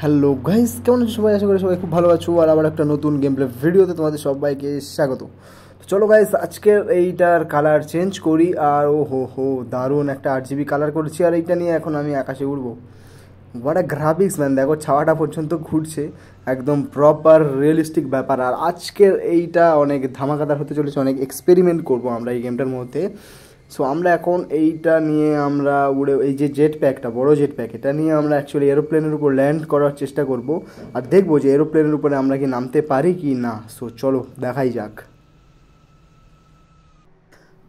Hello guys কেমন আছো সবাই আশা করি সবাই খুব ভালো আছো আর আবার একটা নতুন গেম প্লে ভিডিওতে তোমাদের সবাইকে স্বাগত তো চলো গাইস আজকে এইটার কালার চেঞ্জ করি আর ও হো হো দারুণ একটা আর জিবি কালার করেছি আর এইটা নিয়ে এখন আমি আকাশে উঠবো বড়া গ্রাফিক্স ম্যান দেখো ছাওয়াটা পর্যন্ত ঘুরছে একদম প্রপার রিয়েলিস্টিক ব্যাপার আর আজকের এইটা অনেক ধামাকাদার হতে চলেছে অনেক এক্সপেরিমেন্ট করব আমরা এই গেমটার মধ্যে সো আমরা এখন এইটা নিয়ে আমরা উড়ে এই যে জেট প্যাকটা বড় জেট প্যাক এটা নিয়ে আমরা অ্যাকচুয়ালি এরোপ্লেনের উপর ল্যান্ড করার চেষ্টা করব আর দেখবো যে এরোপ্লেনের উপরে আমরা কি নামতে পারি কি না সো চলো দেখাই যাক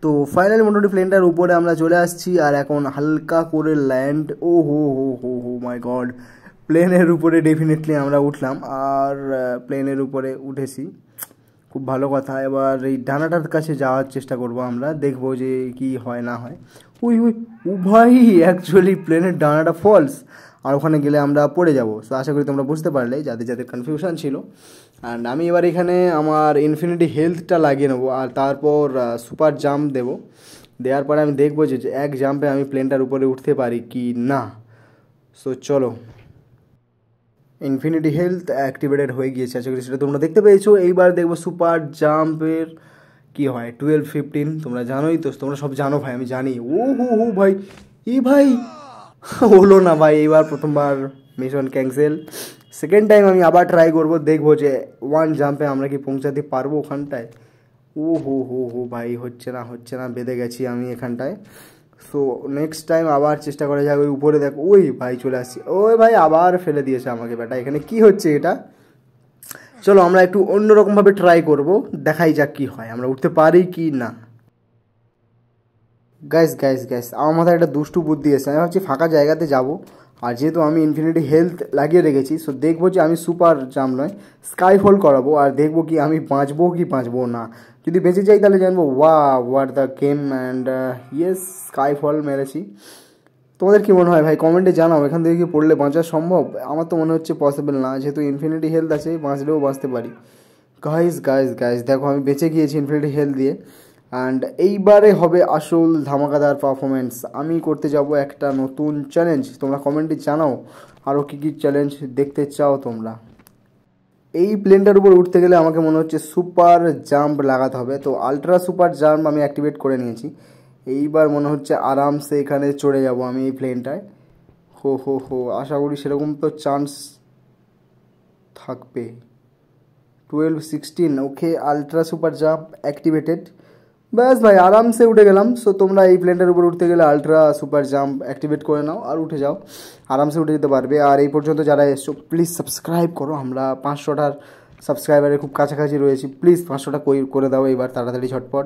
তো ফাইনাল মোটামুটি প্লেনটার উপরে আমরা চলে আসছি আর এখন হালকা করে ল্যান্ড ও হো হো হো হো মাই গড প্লেনের উপরে ডেফিনেটলি আমরা উঠলাম আর প্লেনের উপরে উঠেছি খুব ভালো কথা এবার এই ডানাটার কাছে যাওয়ার চেষ্টা করব আমরা দেখব যে কি হয় না হয় উই উই উভয়ই অ্যাকচুয়ালি প্লেনের ডানাটা ফলস আর ওখানে গেলে আমরা পড়ে যাব তো আশা করি তোমরা বুঝতে পারলে যাদের যাদের কনফিউশন ছিল আর আমি এবার এখানে আমার ইনফিনিটি হেলথটা লাগিয়ে নেবো আর তারপর সুপার জাম্প দেব দেওয়ার পরে আমি দেখবো যে এক জাম্পে আমি প্লেনটার উপরে উঠতে পারি কি না সো চলো ইনফিনিটি হেলথ অ্যাক্টিভেটেড হয়ে গিয়েছে আশা করি সেটা তোমরা দেখতে পেয়েছো এইবার দেখবো সুপার জাম্পের কি হয় টুয়েলভ ফিফটিন তোমরা জানোই তো তোমরা সব জানো ভাই আমি জানি ও হো হো ভাই এ ভাই হলো না ভাই এইবার প্রথমবার মিশন ক্যান্সেল সেকেন্ড টাইম আমি আবার ট্রাই করবো দেখবো যে ওয়ান জাম্পে আমরা কি পৌঁছাতে পারবো ওখানটায় ও হো হো হো ভাই হচ্ছে না হচ্ছে না বেঁধে গেছি আমি এখানটায় সো নেক্সট টাইম আবার চেষ্টা করা যাক ওই উপরে দেখ ওই ভাই চলে আসছি ওই ভাই আবার ফেলে দিয়েছে আমাকে বেটা এখানে কি হচ্ছে এটা চলো আমরা একটু অন্যরকমভাবে ট্রাই করব দেখাই যাক কি হয় আমরা উঠতে পারি কি না গ্যাস গ্যাস গ্যাস আমার মাথায় একটা দুষ্টু বুদ্ধি এসেছে আমি ভাবছি ফাঁকা জায়গাতে যাবো আর যেহেতু আমি ইনফিনিটি হেলথ লাগিয়ে রেখেছি সো দেখবো যে আমি সুপার জাম নয় স্কাইফল করাবো আর দেখবো কি আমি বাঁচবো কি বাঁচবো না যদি বেঁচে যাই তাহলে জানবো ওয়া war the game and yes Skyfall মেরেছি তোমাদের কী মনে হয় ভাই কমেন্টে জানাও এখান থেকে কি পড়লে বাঁচা সম্ভব আমার তো মনে হচ্ছে পসিবল না যেহেতু ইনফিনিটি হেলথ আছে বাঁচলেও বাঁচতে পারি গাইজ গাইজ গাইজ দেখো আমি বেঁচে গিয়েছি ইনফিনিটি হেলথ দিয়ে অ্যান্ড এইবারে হবে আসল ধামাকাদার পারফরমেন্স আমি করতে যাব একটা নতুন চ্যালেঞ্জ তোমরা কমেন্টে জানাও আরও কী কী চ্যালেঞ্জ দেখতে চাও তোমরা এই প্লেনটার উপর উঠতে গেলে আমাকে মনে হচ্ছে সুপার জাম্প লাগাতে হবে তো আলট্রা সুপার জাম্প আমি অ্যাক্টিভেট করে নিয়েছি এইবার মনে হচ্ছে আরামসে এখানে চড়ে যাব আমি এই প্লেনটায় হো হো হো আশা করি সেরকম তো চান্স থাকবে twelve sixteen okay ultra super jump activated ব্যাস ভাই আরামসে উঠে গেলাম সো তোমরা এই প্লেনটার উপর উঠতে গেলে আলট্রা সুপার জাম্প অ্যাক্টিভেট করে নাও আর উঠে যাও আরামসে উঠে যেতে পারবে আর এই পর্যন্ত যারা এসছো প্লিজ সাবস্ক্রাইব করো আমরা পাঁচশোটার সাবস্ক্রাইবারের খুব কাছাকাছি রয়েছি প্লিজ পাঁচশোটা কই করে দাও এবার তাড়াতাড়ি ঝটপট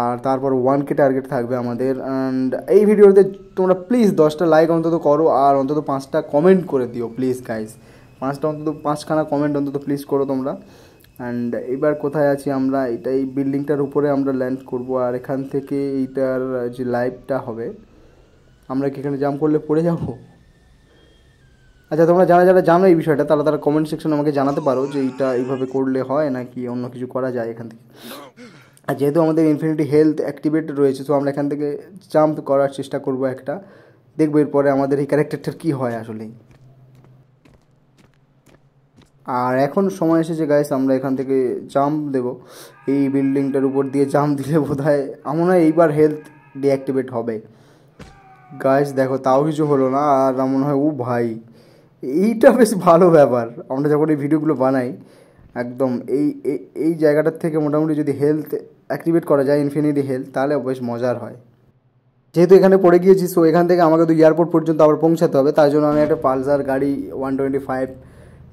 আর তারপর ওয়ান কে টার্গেট থাকবে আমাদের অ্যান্ড এই ভিডিওতে তোমরা প্লিজ দশটা লাইক অন্তত করো আর অন্তত পাঁচটা কমেন্ট করে দিও প্লিজ গাইজ পাঁচটা অন্তত পাঁচখানা কমেন্ট অন্তত প্লিজ করো তোমরা অ্যান্ড এবার কোথায় আছি আমরা এটা এই বিল্ডিংটার উপরে আমরা ল্যান্ড করব আর এখান থেকে এইটার যে লাইভটা হবে আমরা কি এখানে জাম্প করলে পড়ে যাব আচ্ছা তোমরা যারা যারা জানো এই বিষয়টা তারা তারা কমেন্ট সেকশনে আমাকে জানাতে পারো যে এইটা এইভাবে করলে হয় নাকি অন্য কিছু করা যায় এখান থেকে আর যেহেতু আমাদের ইনফিনিটি হেলথ অ্যাক্টিভেট রয়েছে তো আমরা এখান থেকে জাম্প করার চেষ্টা করব একটা দেখবো এরপরে আমাদের এই ক্যারেক্টারটার কী হয় আসলেই আর এখন সময় এসেছে গাইস আমরা এখান থেকে জাম্প দেব এই বিল্ডিংটার উপর দিয়ে জাম্প দিলে বোধ হয় আমার এইবার হেলথ ডিঅ্যাক্টিভেট হবে গাইস দেখো তাও কিছু হলো না আর মনে হয় ও ভাই এইটা বেশ ভালো ব্যাপার আমরা যখন এই ভিডিওগুলো বানাই একদম এই এই জায়গাটার থেকে মোটামুটি যদি হেলথ অ্যাক্টিভেট করা যায় ইনফিনিটি হেলথ তাহলে বেশ মজার হয় যেহেতু এখানে পড়ে গিয়েছি সো এখান থেকে আমাকে তো এয়ারপোর্ট পর্যন্ত আবার পৌঁছাতে হবে তার জন্য আমি একটা পালসার গাড়ি ওয়ান টোয়েন্টি ফাইভ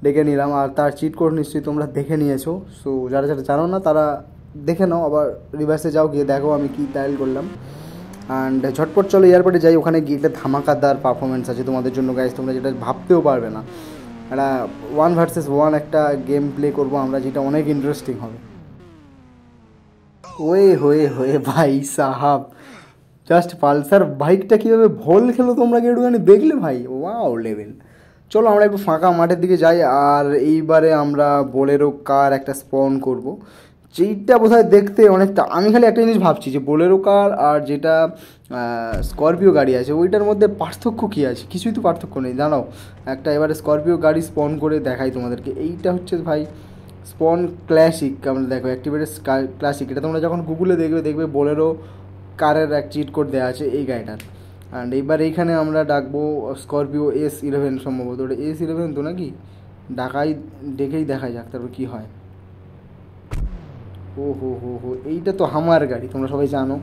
ডেকে নিলাম আর তার চিট কোড নিশ্চয়ই তোমরা দেখে নিয়েছো সো যারা যারা জানো না তারা দেখে নাও আবার রিভার্সে যাও গিয়ে দেখো আমি কি ডায়াল করলাম অ্যান্ড ঝটপট চলো এয়ারপোর্টে যাই ওখানে গিয়ে একটা ধামাকাদার পারফরমেন্স আছে তোমাদের জন্য গাইজ তোমরা যেটা ভাবতেও পারবে না একটা ওয়ান ভার্সেস ওয়ান একটা গেম প্লে করবো আমরা যেটা অনেক ইন্টারেস্টিং হবে ওয়ে হয়ে হয়ে ভাই সাহাব জাস্ট পালসার বাইকটা কীভাবে ভোল খেলো তোমরা কি একটুখানি দেখলে ভাই ওয়াও লেভেল চলো আমরা একটু ফাঁকা মাঠের দিকে যাই আর এইবারে আমরা বোলেরো কার একটা স্পন করব। যেইটা বোধহয় দেখতে অনেকটা আমি খালি একটা জিনিস ভাবছি যে বোলেরো কার আর যেটা স্করপিও গাড়ি আছে ওইটার মধ্যে পার্থক্য কী আছে কিছুই তো পার্থক্য নেই জানাও একটা এবারে স্করপিও গাড়ি স্পন করে দেখাই তোমাদেরকে এইটা হচ্ছে ভাই স্পন ক্লাসিক আমরা দেখো অ্যাক্টিভেটেড ক্লাসিক এটা তোমরা যখন গুগলে দেখবে দেখবে বোলেরো কারের এক চিট কোড দেওয়া আছে এই গাড়িটার অ্যান্ড এবার এইখানে আমরা ডাকবো স্করপিও এস ইলেভেন সম্ভবত ওটা এস ইলেভেন তো নাকি ডাকাই ডেকেই দেখা যাক তারপর কী হয় ও হো হো হো এইটা তো হামার গাড়ি তোমরা সবাই জানো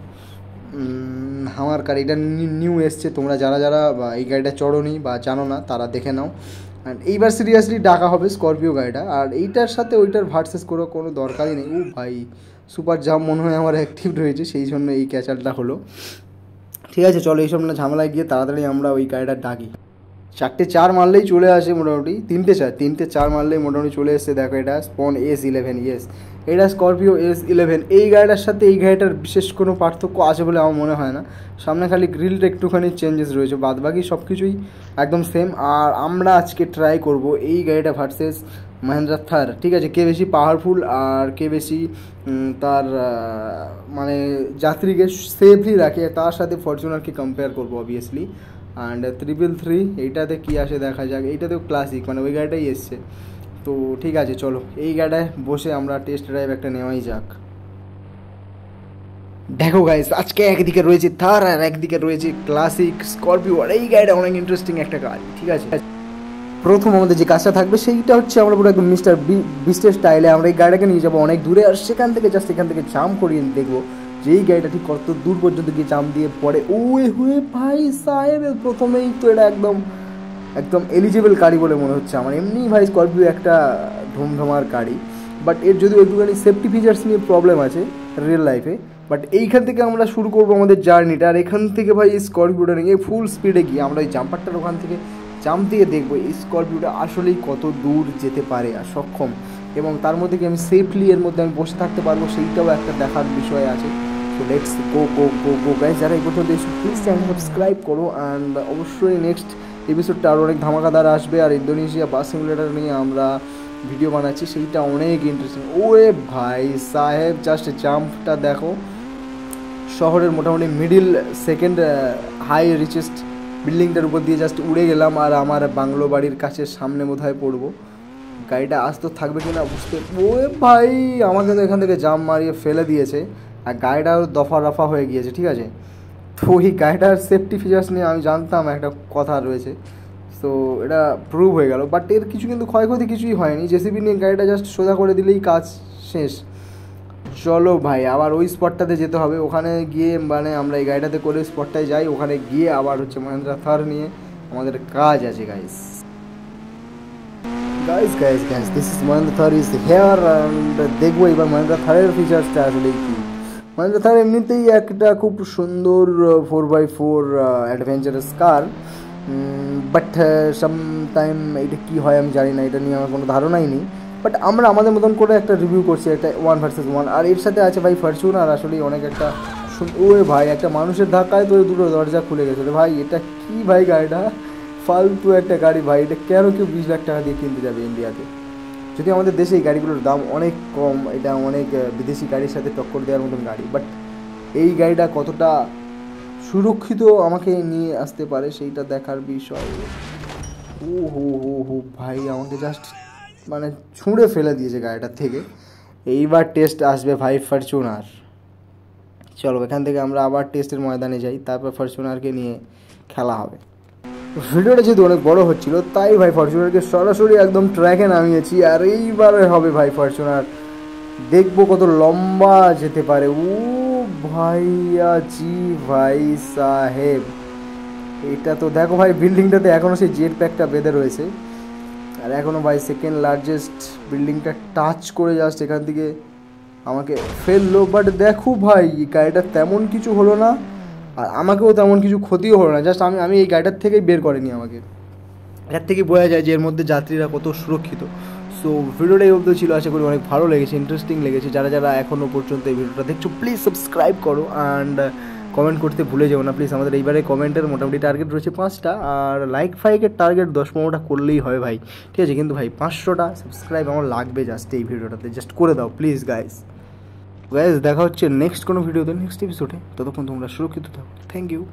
হামার গাড়ি এটা নিউ এসছে তোমরা যারা যারা এই গাড়িটা চড়োনি বা জানো না তারা দেখে নাও অ্যান্ড এইবার সিরিয়াসলি ডাকা হবে স্করপিও গাড়িটা আর এইটার সাথে ওইটার ভার্সেস কোনো কোনো দরকারই নেই ও ভাই সুপার জাম মনে হয় আমার অ্যাক্টিভ রয়েছে সেই জন্য এই ক্যাচালটা হলো ঠিক আছে চলো এইসব না ঝামেলায় গিয়ে তাড়াতাড়ি আমরা ওই গাড়িটা ডাকি চারটে চার মারলেই চলে আসে মোটামুটি তিনটে চার তিনটে চার মারলেই মোটামুটি চলে এসছে দেখো এটা স্পন এস ইলেভেন ইয়েস এটা স্করপিও এস ইলেভেন এই গাড়িটার সাথে এই গাড়িটার বিশেষ কোনো পার্থক্য আছে বলে আমার মনে হয় না সামনে খালি গ্রিলটা একটুখানি চেঞ্জেস রয়েছে বাদবাকি সব কিছুই একদম সেম আর আমরা আজকে ট্রাই করব এই গাড়িটা ভার্সেস মহেন্দ্রা থার ঠিক আছে কে বেশি পাওয়ারফুল আর কে বেশি তার মানে যাত্রীকে সেফলি রাখে তার সাথে ফরচুনারকে কম্পেয়ার করবো অবভিয়াসলি অ্যান্ড ত্রিপল থ্রি এইটাতে কী আসে দেখা যাক এইটাতেও ক্লাসিক মানে ওই গাড়িটাই এসছে তো ঠিক আছে চলো এই গাড়িটায় বসে আমরা টেস্ট ড্রাইভ একটা নেওয়াই যাক দেখো গাইস আজকে একদিকে রয়েছে থার আর একদিকে রয়েছে ক্লাসিক স্করপিও আর এই গাড়িটা অনেক ইন্টারেস্টিং একটা গাড়ি ঠিক আছে প্রথম আমাদের যে কাজটা থাকবে সেইটা হচ্ছে আমরা পুরো একদম মিস্টার বিস্টের স্টাইলে আমরা এই গাড়িটাকে নিয়ে যাবো অনেক দূরে আর সেখান থেকে জাস্ট সেখান থেকে জাম করিয়ে দেখবো যে এই গাড়িটা ঠিক কত দূর পর্যন্ত গিয়ে জাম দিয়ে পড়ে ওয়ে হুয়ে ভাই সাহেব প্রথমেই তো এটা একদম একদম এলিজেবল গাড়ি বলে মনে হচ্ছে আমার এমনি ভাই স্করপিও একটা ধুমধমার গাড়ি বাট এর যদিও একটুখানি সেফটি ফিচার্স নিয়ে প্রবলেম আছে রিয়েল লাইফে বাট এইখান থেকে আমরা শুরু করবো আমাদের জার্নিটা আর এখান থেকে ভাই স্করপিওটা নিয়ে ফুল স্পিডে গিয়ে আমরা ওই জাম্পারটার ওখান থেকে জাম্প দিয়ে দেখবো এই স্করপিওটা আসলেই কত দূর যেতে পারে আর সক্ষম এবং তার মধ্যে কি আমি সেফলি এর মধ্যে আমি বসে থাকতে পারবো সেইটাও একটা দেখার বিষয় আছে তো let's go go go go guys যারা এই পর্যন্ত এসে প্লিজ চ্যানেল সাবস্ক্রাইব করো অ্যান্ড অবশ্যই নেক্সট এপিসোডটা আরও অনেক ধামাকাদার আসবে আর ইন্দোনেশিয়া বাস সিমুলেটার নিয়ে আমরা ভিডিও বানাচ্ছি সেইটা অনেক ইন্টারেস্টিং ওরে ভাই সাহেব জাস্ট জাম্পটা দেখো শহরের মোটামুটি মিডিল সেকেন্ড হাই রিচেস্ট বিল্ডিংটার উপর দিয়ে জাস্ট উড়ে গেলাম আর আমার বাংলো বাড়ির কাছে সামনে বোধ হয় পড়বো গাড়িটা আজ তো থাকবে কি না বুঝতে ও ভাই আমাকে তো এখান থেকে জাম মারিয়ে ফেলে দিয়েছে আর গাড়িটাও দফা রফা হয়ে গিয়েছে ঠিক আছে তো ওই গাড়িটার সেফটি ফিচার্স নিয়ে আমি জানতাম একটা কথা রয়েছে তো এটা প্রুভ হয়ে গেল বাট এর কিছু কিন্তু ক্ষয়ক্ষতি কিছুই হয়নি জেসিবি নিয়ে গাড়িটা জাস্ট সোজা করে দিলেই কাজ শেষ চলো ভাই আবার ওই স্পটটাতে যেতে হবে ওখানে গিয়ে মানে আমরা এই গাড়িটাতে করে স্পটটায় যাই ওখানে গিয়ে আবার হচ্ছে মহেন্দ্রা থার নিয়ে আমাদের কাজ আছে guys guys guys guys this is Mahindra Thar is here and দেখবো এবার মহেন্দ্রা থারের ফিচার্সটা আসলে কি মহেন্দ্রা থার এমনিতেই একটা খুব সুন্দর four by four adventurous car but some time এটা কী হয় আমি জানি না এটা নিয়ে আমার কোনো ধারণাই নেই বাট আমরা আমাদের মতন করে একটা রিভিউ করছি একটা ওয়ান ভার্সেস ওয়ান আর এর সাথে আছে ভাই আর আসলে অনেক একটা ওরে ভাই একটা মানুষের ধাক্কায় তো দুটো দরজা খুলে গেছিলো ভাই এটা কি ভাই গাড়িটা ফালতু একটা গাড়ি ভাই এটা কেন কেউ বিশ লাখ টাকা দিয়ে কিনতে যাবে ইন্ডিয়াতে যদি আমাদের দেশে এই গাড়িগুলোর দাম অনেক কম এটা অনেক বিদেশি গাড়ির সাথে টক্কর দেওয়ার মতন গাড়ি বাট এই গাড়িটা কতটা সুরক্ষিত আমাকে নিয়ে আসতে পারে সেইটা দেখার বিষয় ও হো হো হো ভাই আমাকে জাস্ট মানে ছুঁড়ে ফেলে দিয়েছে গাড়িটার থেকে এইবার টেস্ট আসবে ভাই ফরচুনার চলো এখান থেকে আমরা আবার টেস্টের ময়দানে যাই তারপর ফরচুনারকে নিয়ে খেলা হবে ভিডিওটা যেহেতু অনেক বড়ো হচ্ছিল তাই ভাই ফরচুনারকে সরাসরি একদম ট্র্যাকে নামিয়েছি আর এইবারে হবে ভাই ফরচুনার দেখবো কত লম্বা যেতে পারে ও ভাইয়া জি ভাই সাহেব এটা তো দেখো ভাই বিল্ডিংটাতে এখনও সেই জেট প্যাকটা বেঁধে রয়েছে আর এখনও ভাই সেকেন্ড লার্জেস্ট বিল্ডিংটা টাচ করে জাস্ট এখান থেকে আমাকে ফেললো বাট দেখো ভাই এই গাড়িটা তেমন কিছু হলো না আর আমাকেও তেমন কিছু ক্ষতিও হলো না জাস্ট আমি আমি এই গাড়িটার থেকেই বের করিনি আমাকে এর থেকে বোঝা যায় যে এর মধ্যে যাত্রীরা কত সুরক্ষিত সো ভিডিওটাই এই অব্দি ছিল আশা করি অনেক ভালো লেগেছে ইন্টারেস্টিং লেগেছে যারা যারা এখনও পর্যন্ত এই ভিডিওটা দেখছো প্লিজ সাবস্ক্রাইব করো অ্যান্ড কমেন্ট করতে ভুলে যাবো না প্লিজ আমাদের এইবারে কমেন্টের মোটামুটি টার্গেট রয়েছে পাঁচটা আর লাইক ফাইকের টার্গেট দশ পনেরোটা করলেই হয় ভাই ঠিক আছে কিন্তু ভাই পাঁচশোটা সাবস্ক্রাইব আমার লাগবে জাস্ট এই ভিডিওটাতে জাস্ট করে দাও প্লিজ গাইস গাইস দেখা হচ্ছে নেক্সট কোনো ভিডিওতে নেক্সট এপিসোডে ততক্ষণ তোমরা সুরক্ষিত থাকো থ্যাংক ইউ